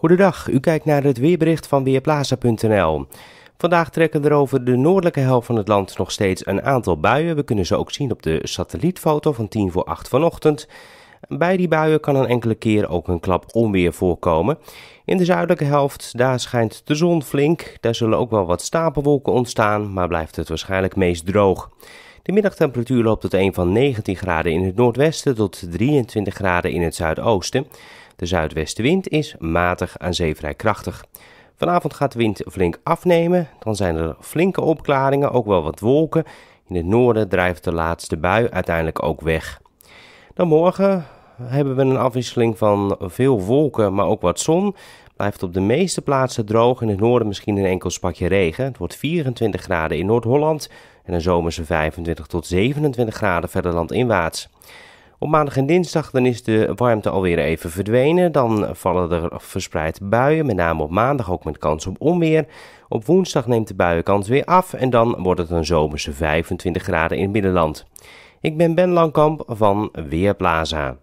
Goedendag, u kijkt naar het weerbericht van Weerplaza.nl. Vandaag trekken er over de noordelijke helft van het land nog steeds een aantal buien. We kunnen ze ook zien op de satellietfoto van 10 voor 8 vanochtend. Bij die buien kan een enkele keer ook een klap onweer voorkomen. In de zuidelijke helft, daar schijnt de zon flink. Daar zullen ook wel wat stapelwolken ontstaan, maar blijft het waarschijnlijk meest droog. De middagtemperatuur loopt tot een van 19 graden in het noordwesten tot 23 graden in het zuidoosten. De zuidwestenwind is matig aan zee vrij krachtig. Vanavond gaat de wind flink afnemen. Dan zijn er flinke opklaringen, ook wel wat wolken. In het noorden drijft de laatste bui uiteindelijk ook weg. Dan morgen hebben we een afwisseling van veel wolken, maar ook wat zon. Blijft op de meeste plaatsen droog. In het noorden misschien een enkel spatje regen. Het wordt 24 graden in Noord-Holland, en een zomerse 25 tot 27 graden verder landinwaarts. Op maandag en dinsdag dan is de warmte alweer even verdwenen. Dan vallen er verspreid buien, met name op maandag ook met kans op onweer. Op woensdag neemt de buienkans weer af en dan wordt het een zomerse 25 graden in het middenland. Ik ben Ben Langkamp van Weerplaza.